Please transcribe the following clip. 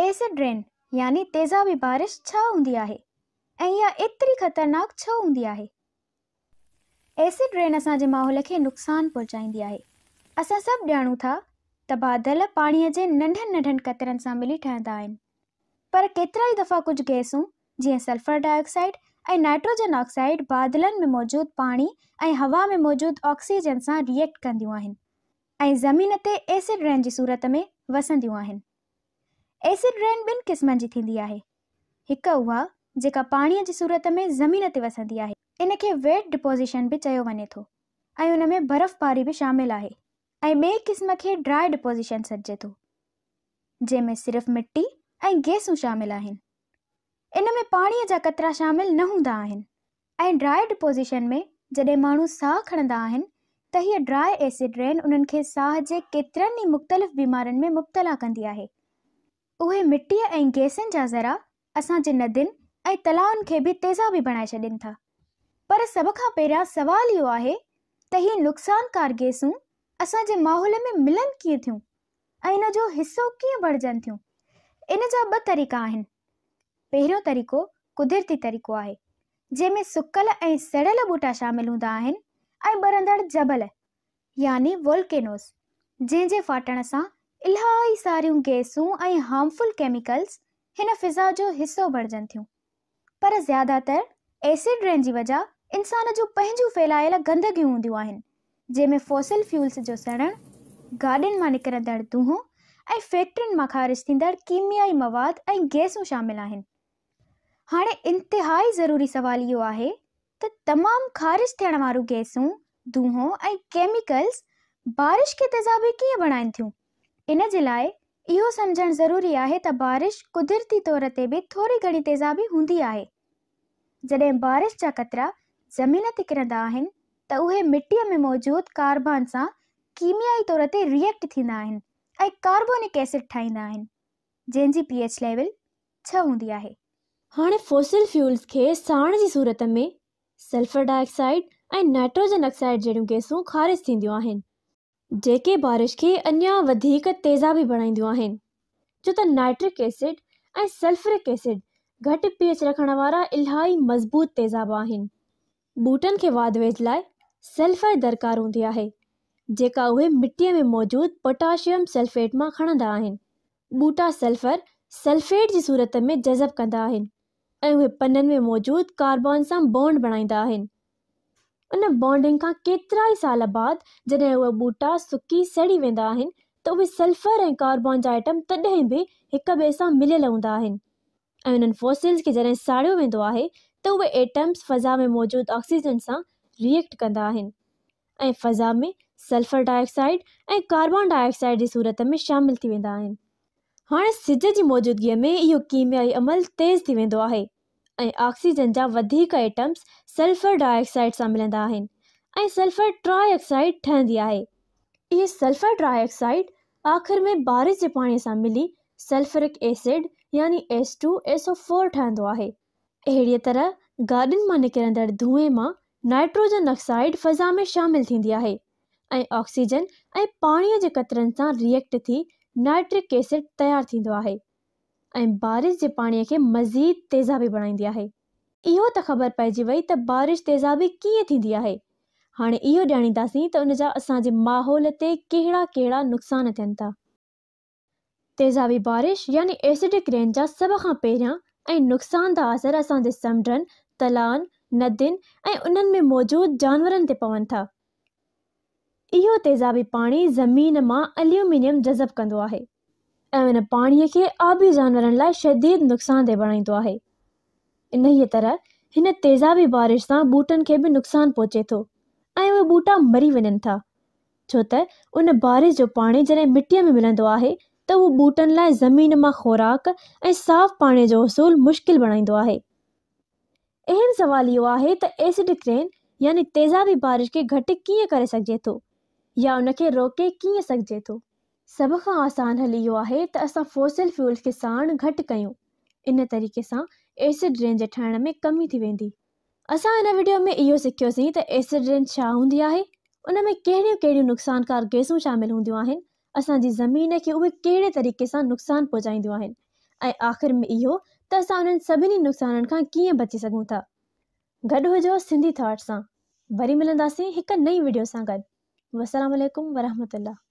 acid rain यानी तेज़ाबी बारिश छा हूंदी आहे ऐं इहा एतिरी ख़तरनाक छो हूंदी आहे एसिड रेन असांजे माहौल खे नुक़सानु पहुचाईंदी आहे असां सभु ॼाणूं था त बादल पाणीअ जे नंढनि नंढनि क़तरनि सां मिली ठहंदा आहिनि पर केतिरा ई दफ़ा कुझु गैसूं जीअं सल्फर डाइऑक्साइड ऐं नाइट्रोजन ऑक्साइड बादलनि में मौजूदु पाणी ऐं हवा में मौजूदु ऑक्सीजन सां रिएक्ट कंदियूं आहिनि ऐं ज़मीन ते एसिड रेन जी सूरत में वसंदियूं आहिनि एसिड रेन ॿिनि क़िस्मनि जी थींदी आहे हिकु उहा जेका पाणीअ जी सूरत में ज़मीन ते वसंदी आहे इन खे वेट डिपोज़िशन बि चयो वञे थो ऐं उन में बर्फबारी बि शामिलु आहे ऐं ॿिए क़िस्म खे ड्राई डिपोज़िशन सॾिजे थो जंहिं में सिर्फ़ु मिटी ऐं गैसूं शामिलु आहिनि इन में पाणीअ जा कतरा शामिल न हूंदा आहिनि ऐं ड्राई डिपोज़िशन में जॾहिं माण्हू साह खणंदा आहिनि त हीअ ड्राई एसिड रेन उन्हनि खे साह जे केतिरनि ई मुख़्तलिफ़ बीमारियुनि में मुबतला कंदी आहे उहे मिटीअ ऐं गैसनि जा ज़रा असांजे नदियुनि ऐं तलाउनि खे बि तेज़ाबी बणाए छॾनि था पर सभ खां पहिरियां सुवालु इहो आहे त ही नुक़सानकार गैसूं असांजे माहौल में मिलनि कीअं थियूं ऐं इन जो हिसो कीअं बणजनि थियूं इन जा ॿ तरीक़ा आहिनि पहिरियों तरीक़ो कुदिरती तरीक़ो आहे जंहिं में सुकियल ऐं सड़ियल ॿूटा शामिल हूंदा आहिनि ऐं ॿरंदड़ जबल यानी वोल्केनोस जंहिंजे फाटण सां इलाही सारियूं गैसूं ऐं हार्मफुल केमिकल्स हिन फ़िज़ा जो हिसो बणजनि थियूं पर ज़्यादातर एसिड रेन जी वजह इंसान जूं पंहिंजूं फैलायल गंदगियूं हूंदियूं आहिनि जंहिंमें फॉसिल फ्यूल्स जो सड़णु गाॾियुनि मां निकिरंदड़ दूहों ऐं फैक्ट्रियुनि मां ख़ारिज थींदड़ कीमियाई मवाद ऐं गैसूं शामिल आहिनि हाणे इंतिहाई ज़रूरी सवाल इहो आहे त तमामु ख़ारिज थियण वारियूं गैसूं दूहों ऐं केमिकल्स बारिश खे तेज़ाबी कीअं बणाइनि थियूं इन जे लाइ इहो समुझणु ज़रूरी आहे त बारिश क़ुदिरती तौर ते बि थोरी घणी तेज़ाबी हूंदी आहे जॾहिं बारिश जा कतरा ज़मीन ते किरंदा आहिनि त उहे मिटीअ में मौजूदु कार्बन सां कीमियाई तौर ते रिएक्ट थींदा आहिनि ऐं कार्बोनिक एसिड ठाहींदा आहिनि जंहिंजी पी एच लेवल छह हूंदी आहे हाणे फोसिल फ्यूल्स खे साण जी सूरत में सल्फर डाइऑक्साइड ऐं नाइट्रोजन ऑक्साइड जहिड़ियूं गैसूं ख़ारिज थींदियूं आहिनि जेके बारिश खे अञा वधीक तेज़ाबी बणाईंदियूं आहिनि छो त नाइट्रिक एसिड ऐं सल्फरिक एसिड घटि पीएच रखण वारा इलाही मज़बूत तेज़ाब आहिनि ॿूटनि खे वाधवेज लाइ सल्फर दरकार हूंदी आहे जेका उहे मिटीअ में मौजूदु पोटाशियम सल्फेट मां खणंदा आहिनि ॿूटा सल्फर सल्फेट जी सूरत में जज़ब कंदा आहिनि ऐं उहे पननि में मौजूदु कार्बन सां बॉन्ड बणाईंदा आहिनि उन बॉन्डिंग का केतरा ही साल बाद जैसे वह बूटा सुकी सड़ी वा तो उ सल्फर ए कार्बन ज आइटम तॾहिं बि हिक ॿिए सां मिलियल हूंदा आहिनि ऐं उन्हनि फॉसिल्स खे जॾहिं साड़ियो वेंदो आहे एटम्स फ़ज़ा में मौजूद ऑक्सीजन से रिएक्ट कंदा ए फ़ज़ा में सल्फर डाइऑक्साइड ए कार्बन डाइऑक्साइड की सूरत में शामिल हाँ वेंदा सिज की मौजूदगी में यो कीमियाई अमल तेज़ थी वो है ऑक्सीजन जा वधीक आइटम्स सल्फर डाइऑक्साइड से मिलंदा आहिनि सल्फर ट्राइऑसाइड ठहंदी आहे ये सल्फर डाइऑक्साइड आखिर में बारिश के पानी से मिली सल्फरिक एसिड यानि S two S O four ठहींदो आहे अहिड़ीअ तरह गाॾियुनि में निकिरंदड़ धुएं में नाइट्रोजन ऑक्साइड फज़ा में शामिल थींदी आहे ऑक्सीजन ए पानी के कतरन से रिएक्ट थी नाइट्रिक एसिड तैयार है ऐं बारिश जे पाणीअ खे मज़ीद तेज़ाबी बणाईंदी आहे इहो त ख़बर पइजी वई त बारिश तेज़ाबी कीअं थींदी आहे हाणे इहो ॼाणींदासीं त उन जा असांजे माहौल ते कहिड़ा कहिड़ा नुक़सान थियनि था तेज़ाबी बारिश यानी एसिडिक रेन जा सभ खां पहिरियां ऐं नुक़सानदार असर असांजे समुंडनि तलान नदियुनि ऐं उन्हनि में मौजूदु जानवरनि ते पवनि था इहो तेज़ाबी पाणी ज़मीन मां अल्यूमिनियम जज़ब कंदो आहे ऐं हिन पाणीअ खे आबी जानवरनि लाइ शदीद नुक़सान देह बणाईंदो आहे इन ई तरह हिन तेज़ाबी बारिश सां ॿूटनि खे बि नुक़सानु पहुचे थो ऐं उहे ॿूटा मरी वञनि था छो त उन बारिश जो पाणी जॾहिं मिटीअ में मिलंदो आहे त उहो ॿूटनि लाइ ज़मीन मां खुराक ऐं साफ़ पाणीअ जो उसूलु मुश्किल बणाईंदो आहे अहम सवालु इहो आहे त एसिडिक रेन यानी तेज़ाबी बारिश खे घटि कीअं करे सघिजे थो या उनखे रोके कीअं सघिजे थो सभ खां आसान हल इहो आहे त असां फोसल फ्यूल खे साण घटि कयूं इन तरीक़े सां एसिड रेन जे ठाहिण में कमी थी वेंदी असां हिन वीडियो में इहो सिखियोसीं त एसिड रेन छा हूंदी आहे उन में कहिड़ियूं कहिड़ियूं नुक़सानकार गैसूं शामिल हूंदियूं आहिनि असांजी ज़मीन खे उहे कहिड़े तरीक़े सां नुक़सानु पहुचाईंदियूं आहिनि ऐं आख़िर में इहो त असां उन्हनि सभिनी नुक़साननि खां कीअं बची सघूं था गॾु हुजो सिंधी थॉट्स सां वरी मिलंदासीं हिकु नई वीडियो सां गॾु वसलामकुम वरहमत अल्ला